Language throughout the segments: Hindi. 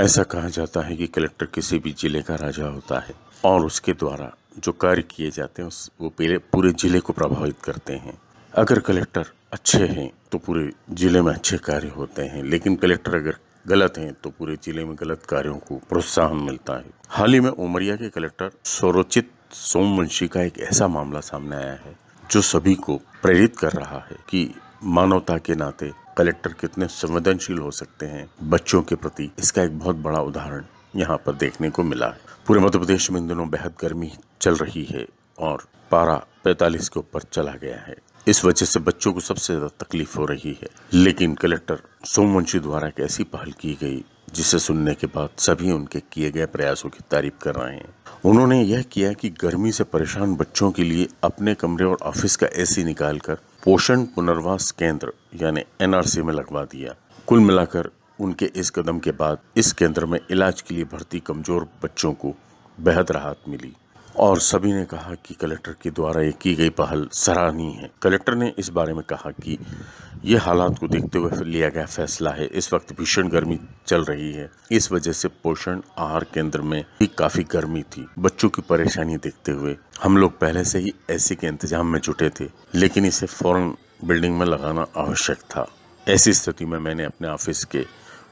ऐसा कहा जाता है कि कलेक्टर किसी भी ज़िले का राजा होता है और उसके द्वारा जो कार्य किए जाते हैं वो पूरे ज़िले को प्रभावित करते हैं अगर कलेक्टर अच्छे हैं तो पूरे ज़िले में अच्छे कार्य होते हैं लेकिन कलेक्टर अगर गलत हैं तो पूरे ज़िले में गलत कार्यों को प्रोत्साहन मिलता है हाल ही में उमरिया के कलेक्टर सौरोचित सोमवंशी का एक ऐसा मामला सामने आया है जो सभी को प्रेरित कर रहा है कि मानवता के नाते कलेक्टर कितने संवेदनशील हो सकते हैं बच्चों के प्रति इसका एक बहुत बड़ा उदाहरण यहाँ पर देखने को मिला है पूरे मध्य प्रदेश में इन दिनों बेहद गर्मी चल रही है और पारा पैतालीस के ऊपर चला गया है इस वजह से बच्चों को सबसे ज़्यादा तकलीफ हो रही है लेकिन कलेक्टर सोमवंशी द्वारा एक ऐसी पहल की गई जिसे सुनने के बाद सभी उनके किए गए प्रयासों की तारीफ कर रहे हैं उन्होंने यह किया कि गर्मी से परेशान बच्चों के लिए अपने कमरे और ऑफिस का एसी निकालकर पोषण पुनर्वास केंद्र यानी एनआरसी में लगवा दिया कुल मिलाकर उनके इस कदम के बाद इस केंद्र में इलाज के लिए भर्ती कमजोर बच्चों को बेहद राहत मिली और सभी ने कहा कि कलेक्टर के द्वारा ये की गई पहल सराहनीय है कलेक्टर ने इस बारे में कहा कि ये हालात को देखते हुए लिया गया फैसला है इस वक्त भीषण गर्मी चल रही है इस वजह से पोषण आहार केंद्र में भी काफ़ी गर्मी थी बच्चों की परेशानी देखते हुए हम लोग पहले से ही ऐसे के इंतजाम में जुटे थे लेकिन इसे फ़ौरन बिल्डिंग में लगाना आवश्यक था ऐसी स्थिति में मैंने अपने ऑफिस के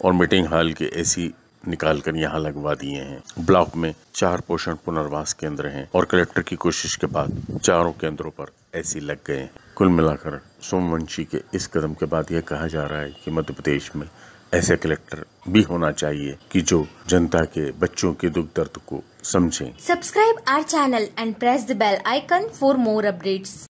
और मीटिंग हॉल के ऐसी निकाल कर यहाँ लगवा दिए हैं ब्लॉक में चार पोषण पुनर्वास केंद्र हैं और कलेक्टर की कोशिश के बाद चारों केंद्रों पर ऐसी लग गए हैं कुल मिलाकर सोमवंशी के इस कदम के बाद यह कहा जा रहा है कि मध्य प्रदेश में ऐसे कलेक्टर भी होना चाहिए कि जो जनता के बच्चों के दुख दर्द को समझे subscribe our channel and press the bell icon for more updates